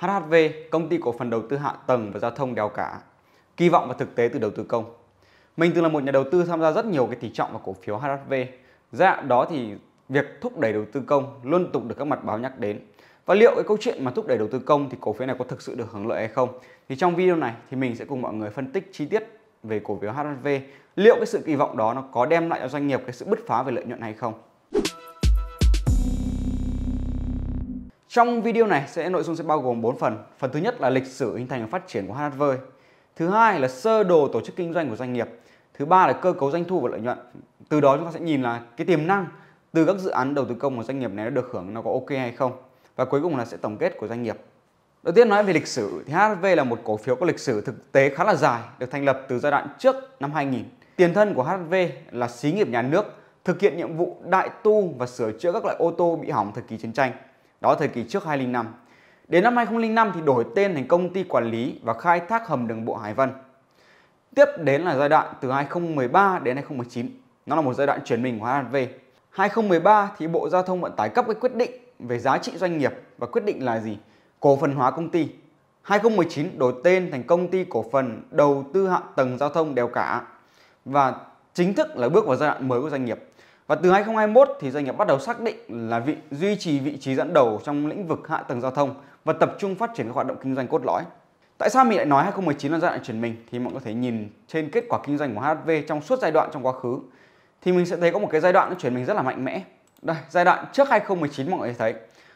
HHV, công ty cổ phần đầu tư hạ tầng và giao thông đèo cả, kỳ vọng và thực tế từ đầu tư công. Mình từng là một nhà đầu tư tham gia rất nhiều cái tỷ trọng vào cổ phiếu HHV. Giai đoạn đó thì việc thúc đẩy đầu tư công luôn tục được các mặt báo nhắc đến. Và liệu cái câu chuyện mà thúc đẩy đầu tư công thì cổ phiếu này có thực sự được hưởng lợi hay không? Thì trong video này thì mình sẽ cùng mọi người phân tích chi tiết về cổ phiếu HHV, liệu cái sự kỳ vọng đó nó có đem lại cho doanh nghiệp cái sự bứt phá về lợi nhuận hay không? Trong video này sẽ nội dung sẽ bao gồm 4 phần. Phần thứ nhất là lịch sử hình thành và phát triển của HHV. Thứ hai là sơ đồ tổ chức kinh doanh của doanh nghiệp. Thứ ba là cơ cấu doanh thu và lợi nhuận. Từ đó chúng ta sẽ nhìn là cái tiềm năng từ các dự án đầu tư công của doanh nghiệp này nó được hưởng nó có ok hay không. Và cuối cùng là sẽ tổng kết của doanh nghiệp. Đầu tiên nói về lịch sử thì HHV là một cổ phiếu có lịch sử thực tế khá là dài, được thành lập từ giai đoạn trước năm 2000. Tiền thân của HHV là xí nghiệp nhà nước thực hiện nhiệm vụ đại tu và sửa chữa các loại ô tô bị hỏng thời kỳ chiến tranh đó thời kỳ trước 2005. Đến năm 2005 thì đổi tên thành công ty quản lý và khai thác hầm đường bộ Hải Vân. Tiếp đến là giai đoạn từ 2013 đến 2019, nó là một giai đoạn chuyển mình của HV. 2013 thì Bộ Giao thông Vận tải cấp cái quyết định về giá trị doanh nghiệp và quyết định là gì? Cổ phần hóa công ty. 2019 đổi tên thành công ty cổ phần đầu tư hạ tầng giao thông đèo cả và chính thức là bước vào giai đoạn mới của doanh nghiệp. Và từ 2021 thì doanh nghiệp bắt đầu xác định là vị duy trì vị trí dẫn đầu trong lĩnh vực hạ tầng giao thông và tập trung phát triển các hoạt động kinh doanh cốt lõi. Tại sao mình lại nói 2019 là giai đoạn chuyển mình thì mọi người có thể nhìn trên kết quả kinh doanh của HV trong suốt giai đoạn trong quá khứ thì mình sẽ thấy có một cái giai đoạn nó chuyển mình rất là mạnh mẽ. Đây, giai đoạn trước 2019 mọi người thấy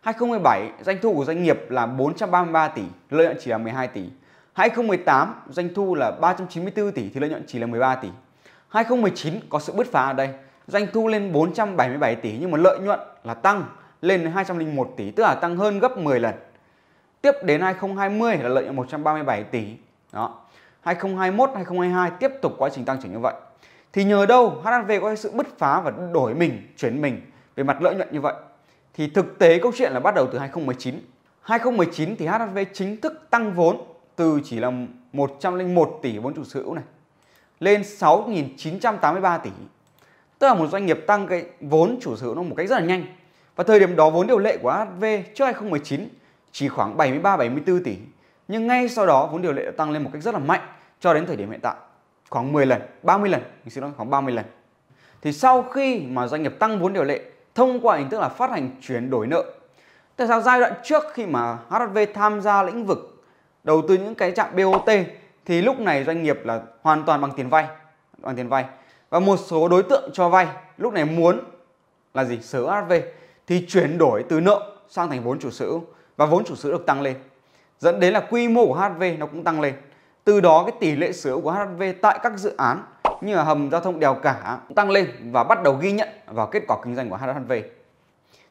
2017 doanh thu của doanh nghiệp là 433 tỷ, lợi nhuận chỉ là 12 tỷ. 2018 doanh thu là 394 tỷ thì lợi nhuận chỉ là 13 tỷ. 2019 có sự bứt phá ở đây doanh thu lên 477 tỷ nhưng mà lợi nhuận là tăng lên 201 tỷ, tức là tăng hơn gấp 10 lần. Tiếp đến 2020 là lợi nhuận 137 tỷ. Đó. 2021, 2022 tiếp tục quá trình tăng trưởng như vậy. Thì nhờ đâu HNV có sự bứt phá và đổi mình, chuyển mình về mặt lợi nhuận như vậy. Thì thực tế câu chuyện là bắt đầu từ 2019. 2019 thì HNV chính thức tăng vốn từ chỉ là 101 tỷ vốn chủ sở hữu này lên 6.983 tỷ Tức là một doanh nghiệp tăng cái vốn chủ sở hữu nó một cách rất là nhanh. Và thời điểm đó vốn điều lệ của HV trước 2019 chỉ khoảng 73 74 tỷ. Nhưng ngay sau đó vốn điều lệ đã tăng lên một cách rất là mạnh cho đến thời điểm hiện tại khoảng 10 lần, 30 lần, mình xin lỗi khoảng 30 lần. Thì sau khi mà doanh nghiệp tăng vốn điều lệ thông qua hình thức là phát hành chuyển đổi nợ. Tại sao giai đoạn trước khi mà HHV tham gia lĩnh vực đầu tư những cái trạm BOT thì lúc này doanh nghiệp là hoàn toàn bằng tiền vay, bằng tiền vay và một số đối tượng cho vay lúc này muốn là gì sở HV thì chuyển đổi từ nợ sang thành vốn chủ sở hữu và vốn chủ sở hữu được tăng lên dẫn đến là quy mô của HV nó cũng tăng lên từ đó cái tỷ lệ sở hữu của HV tại các dự án như là hầm giao thông đèo cả tăng lên và bắt đầu ghi nhận vào kết quả kinh doanh của HV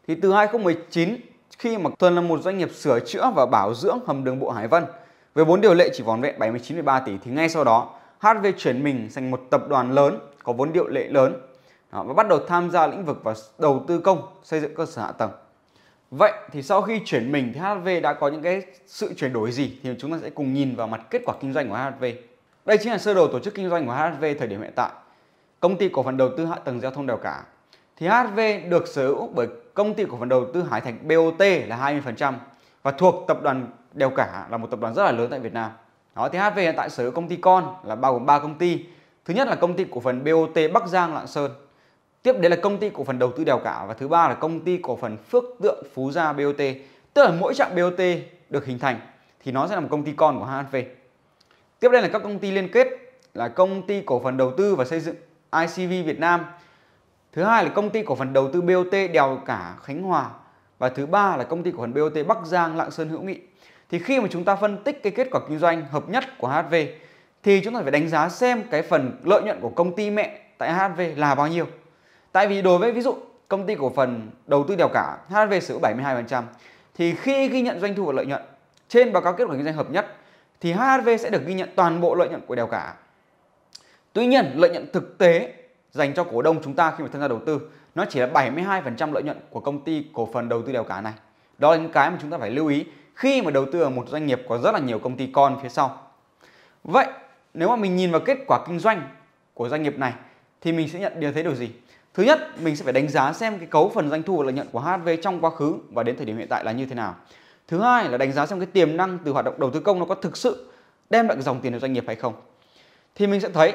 thì từ 2019 khi mà tuần là một doanh nghiệp sửa chữa và bảo dưỡng hầm đường bộ Hải Vân với vốn điều lệ chỉ vòn vẹn 79,3 tỷ thì ngay sau đó HV chuyển mình thành một tập đoàn lớn có vốn điều lệ lớn và bắt đầu tham gia lĩnh vực và đầu tư công xây dựng cơ sở hạ tầng vậy thì sau khi chuyển mình thì HV đã có những cái sự chuyển đổi gì thì chúng ta sẽ cùng nhìn vào mặt kết quả kinh doanh của HV đây chính là sơ đồ tổ chức kinh doanh của HV thời điểm hiện tại công ty cổ phần đầu tư hạ tầng giao thông đèo cả thì HV được sở hữu bởi công ty cổ phần đầu tư Hải Thành BOT là 20% và thuộc tập đoàn Đèo Cả là một tập đoàn rất là lớn tại Việt Nam. Đó thì HV hiện tại sở hữu công ty con là bao gồm 3 công ty Thứ nhất là công ty cổ phần BOT Bắc Giang Lạng Sơn. Tiếp đến là công ty cổ phần đầu tư đèo cả và thứ ba là công ty cổ phần Phước Tượng Phú Gia BOT. Tức là mỗi trạm BOT được hình thành thì nó sẽ là một công ty con của HHV. Tiếp đây là các công ty liên kết là công ty cổ phần đầu tư và xây dựng ICV Việt Nam. Thứ hai là công ty cổ phần đầu tư BOT đèo cả Khánh Hòa và thứ ba là công ty cổ phần BOT Bắc Giang Lạng Sơn Hữu Nghị. Thì khi mà chúng ta phân tích cái kết quả kinh doanh hợp nhất của HHV thì chúng ta phải đánh giá xem cái phần lợi nhuận của công ty mẹ tại HV là bao nhiêu. Tại vì đối với ví dụ công ty cổ phần đầu tư đèo cả HV sở hữu 72% thì khi ghi nhận doanh thu và lợi nhuận trên báo cáo kết quả kinh doanh hợp nhất thì HV sẽ được ghi nhận toàn bộ lợi nhuận của đèo cả. Tuy nhiên, lợi nhuận thực tế dành cho cổ đông chúng ta khi mà tham gia đầu tư nó chỉ là 72% lợi nhuận của công ty cổ phần đầu tư đèo cả này. Đó là những cái mà chúng ta phải lưu ý khi mà đầu tư ở một doanh nghiệp có rất là nhiều công ty con phía sau. Vậy nếu mà mình nhìn vào kết quả kinh doanh của doanh nghiệp này thì mình sẽ nhận điều thấy điều gì thứ nhất mình sẽ phải đánh giá xem cái cấu phần doanh thu và lợi nhuận của HV trong quá khứ và đến thời điểm hiện tại là như thế nào thứ hai là đánh giá xem cái tiềm năng từ hoạt động đầu tư công nó có thực sự đem lại dòng tiền cho doanh nghiệp hay không thì mình sẽ thấy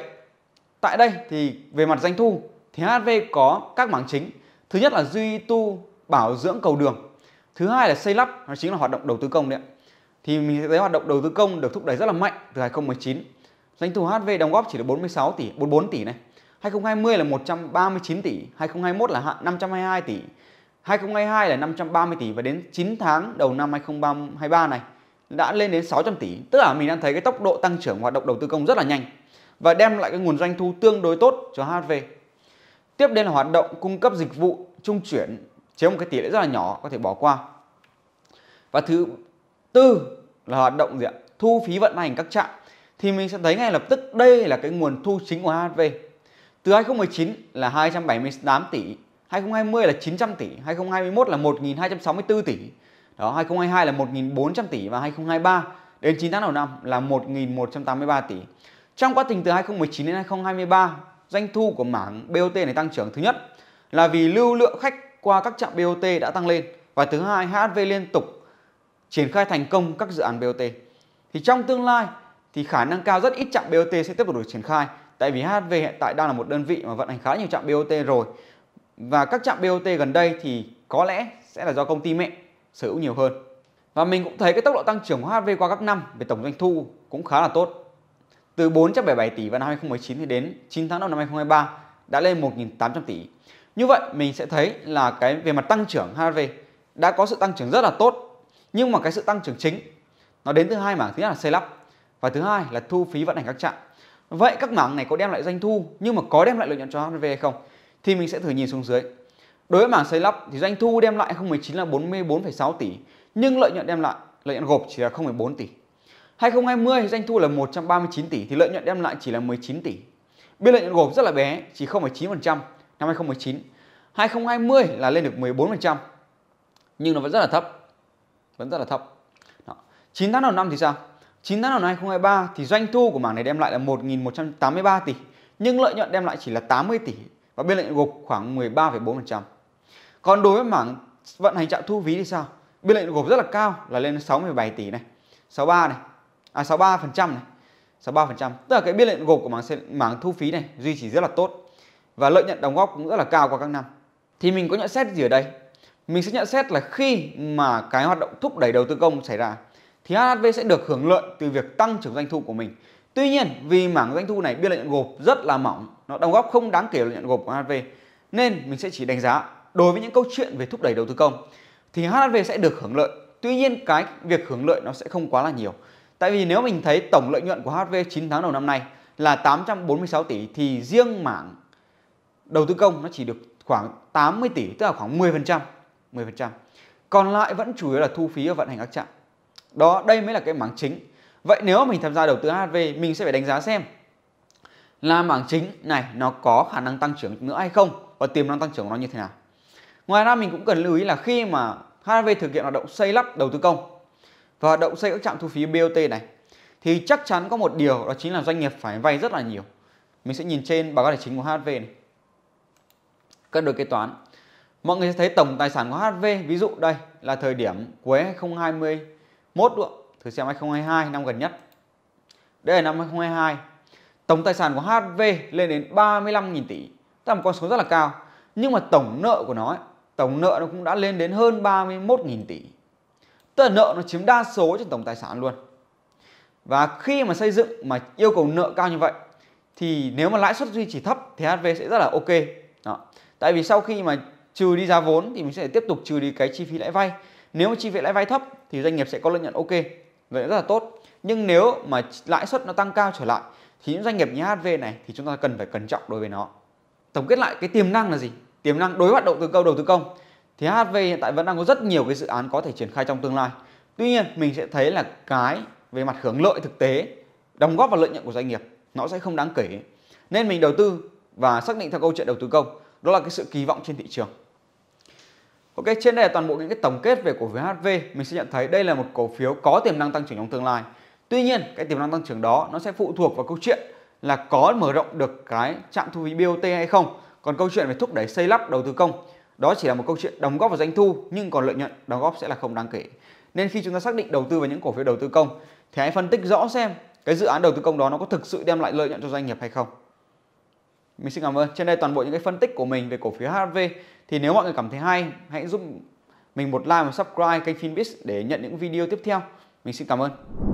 tại đây thì về mặt doanh thu thì HV có các mảng chính thứ nhất là duy tu bảo dưỡng cầu đường thứ hai là xây lắp nó chính là hoạt động đầu tư công đấy thì mình sẽ thấy hoạt động đầu tư công được thúc đẩy rất là mạnh từ 2019 Doanh thu HV đóng góp chỉ được 46 tỷ, 44 tỷ này. 2020 là 139 tỷ, 2021 là 522 tỷ, 2022 là 530 tỷ và đến 9 tháng đầu năm 2023 này đã lên đến 600 tỷ. Tức là mình đang thấy cái tốc độ tăng trưởng hoạt động đầu tư công rất là nhanh và đem lại cái nguồn doanh thu tương đối tốt cho HV. Tiếp đến là hoạt động cung cấp dịch vụ trung chuyển chiếm một cái tỷ lệ rất là nhỏ có thể bỏ qua. Và thứ tư là hoạt động gì ạ? Thu phí vận hành các trạm thì mình sẽ thấy ngay lập tức đây là cái nguồn thu chính của HHV. Từ 2019 là 278 tỷ, 2020 là 900 tỷ, 2021 là 1.264 tỷ, đó 2022 là 1.400 tỷ và 2023 đến 9 tháng đầu năm là 1.183 tỷ. Trong quá trình từ 2019 đến 2023, doanh thu của mảng BOT này tăng trưởng thứ nhất là vì lưu lượng khách qua các trạm BOT đã tăng lên và thứ hai HV liên tục triển khai thành công các dự án BOT. Thì trong tương lai thì khả năng cao rất ít trạm BOT sẽ tiếp tục được triển khai tại vì HV hiện tại đang là một đơn vị mà vận hành khá nhiều trạm BOT rồi và các trạm BOT gần đây thì có lẽ sẽ là do công ty mẹ sở hữu nhiều hơn và mình cũng thấy cái tốc độ tăng trưởng của HV qua các năm về tổng doanh thu cũng khá là tốt từ 477 tỷ vào năm 2019 thì đến 9 tháng đầu năm 2023 đã lên 1.800 tỷ như vậy mình sẽ thấy là cái về mặt tăng trưởng HV đã có sự tăng trưởng rất là tốt nhưng mà cái sự tăng trưởng chính nó đến từ hai mảng thứ nhất là xây lắp và thứ hai là thu phí vận hành các trạm. Vậy các mảng này có đem lại doanh thu nhưng mà có đem lại lợi nhuận cho HV hay không? Thì mình sẽ thử nhìn xuống dưới. Đối với mảng xây lắp thì doanh thu đem lại 2019 là 44,6 tỷ nhưng lợi nhuận đem lại lợi nhuận gộp chỉ là 0,4 tỷ. 2020 doanh thu là 139 tỷ thì lợi nhuận đem lại chỉ là 19 tỷ. Biên lợi nhuận gộp rất là bé, chỉ 0,9% năm 2019. 2020 là lên được 14% nhưng nó vẫn rất là thấp. Vẫn rất là thấp. Đó. 9 tháng đầu năm thì sao? 9 tháng đầu năm 2023 thì doanh thu của mảng này đem lại là 1.183 tỷ nhưng lợi nhuận đem lại chỉ là 80 tỷ và biên lợi nhuận gộp khoảng 13,4%. Còn đối với mảng vận hành trạm thu phí thì sao? Biên lợi nhuận gộp rất là cao là lên 6,7 tỷ này, 63 này, à 63% này, 63%. Tức là cái biên lợi nhuận gộp của mảng mảng thu phí này duy trì rất là tốt và lợi nhuận đóng góp cũng rất là cao qua các năm. Thì mình có nhận xét gì ở đây? Mình sẽ nhận xét là khi mà cái hoạt động thúc đẩy đầu tư công xảy ra thì HHV sẽ được hưởng lợi từ việc tăng trưởng doanh thu của mình. Tuy nhiên, vì mảng doanh thu này biên lợi nhuận gộp rất là mỏng, nó đóng góp không đáng kể lợi nhuận gộp của HHV, nên mình sẽ chỉ đánh giá đối với những câu chuyện về thúc đẩy đầu tư công thì HHV sẽ được hưởng lợi. Tuy nhiên, cái việc hưởng lợi nó sẽ không quá là nhiều. Tại vì nếu mình thấy tổng lợi nhuận của HHV 9 tháng đầu năm nay là 846 tỷ thì riêng mảng đầu tư công nó chỉ được khoảng 80 tỷ, tức là khoảng 10%, 10%. Còn lại vẫn chủ yếu là thu phí và vận hành các trạm. Đó, đây mới là cái mảng chính. Vậy nếu mình tham gia đầu tư HV, mình sẽ phải đánh giá xem là mảng chính này nó có khả năng tăng trưởng nữa hay không và tiềm năng tăng trưởng của nó như thế nào. Ngoài ra mình cũng cần lưu ý là khi mà HV thực hiện hoạt động xây lắp đầu tư công và hoạt động xây các trạm thu phí BOT này thì chắc chắn có một điều đó chính là doanh nghiệp phải vay rất là nhiều. Mình sẽ nhìn trên báo cáo tài chính của HV này. Cân đối kế toán. Mọi người sẽ thấy tổng tài sản của HV ví dụ đây là thời điểm cuối 2020 1 nữa, thử xem 2022 năm gần nhất. Đây là năm 2022. Tổng tài sản của HV lên đến 35.000 tỷ. Tức là một con số rất là cao. Nhưng mà tổng nợ của nó ấy, tổng nợ nó cũng đã lên đến hơn 31.000 tỷ. Tức là nợ nó chiếm đa số trên tổng tài sản luôn. Và khi mà xây dựng mà yêu cầu nợ cao như vậy thì nếu mà lãi suất duy trì thấp thì HV sẽ rất là ok. Đó. Tại vì sau khi mà trừ đi giá vốn thì mình sẽ tiếp tục trừ đi cái chi phí lãi vay. Nếu mà chi phí lãi vay thấp thì doanh nghiệp sẽ có lợi nhuận ok vậy rất là tốt nhưng nếu mà lãi suất nó tăng cao trở lại thì những doanh nghiệp như HV này thì chúng ta cần phải cẩn trọng đối với nó tổng kết lại cái tiềm năng là gì tiềm năng đối hoạt động từ câu đầu tư công thì HV hiện tại vẫn đang có rất nhiều cái dự án có thể triển khai trong tương lai tuy nhiên mình sẽ thấy là cái về mặt hưởng lợi thực tế đóng góp vào lợi nhuận của doanh nghiệp nó sẽ không đáng kể nên mình đầu tư và xác định theo câu chuyện đầu tư công đó là cái sự kỳ vọng trên thị trường Ok, trên đây là toàn bộ những cái tổng kết về cổ phiếu HV. Mình sẽ nhận thấy đây là một cổ phiếu có tiềm năng tăng trưởng trong tương lai. Tuy nhiên, cái tiềm năng tăng trưởng đó nó sẽ phụ thuộc vào câu chuyện là có mở rộng được cái trạm thu phí BOT hay không. Còn câu chuyện về thúc đẩy xây lắp đầu tư công, đó chỉ là một câu chuyện đóng góp vào doanh thu nhưng còn lợi nhuận đóng góp sẽ là không đáng kể. Nên khi chúng ta xác định đầu tư vào những cổ phiếu đầu tư công thì hãy phân tích rõ xem cái dự án đầu tư công đó nó có thực sự đem lại lợi nhuận cho doanh nghiệp hay không. Mình xin cảm ơn. Trên đây toàn bộ những cái phân tích của mình về cổ phiếu HV. Thì nếu mọi người cảm thấy hay, hãy giúp mình một like và subscribe kênh Finbiz để nhận những video tiếp theo. Mình xin cảm ơn.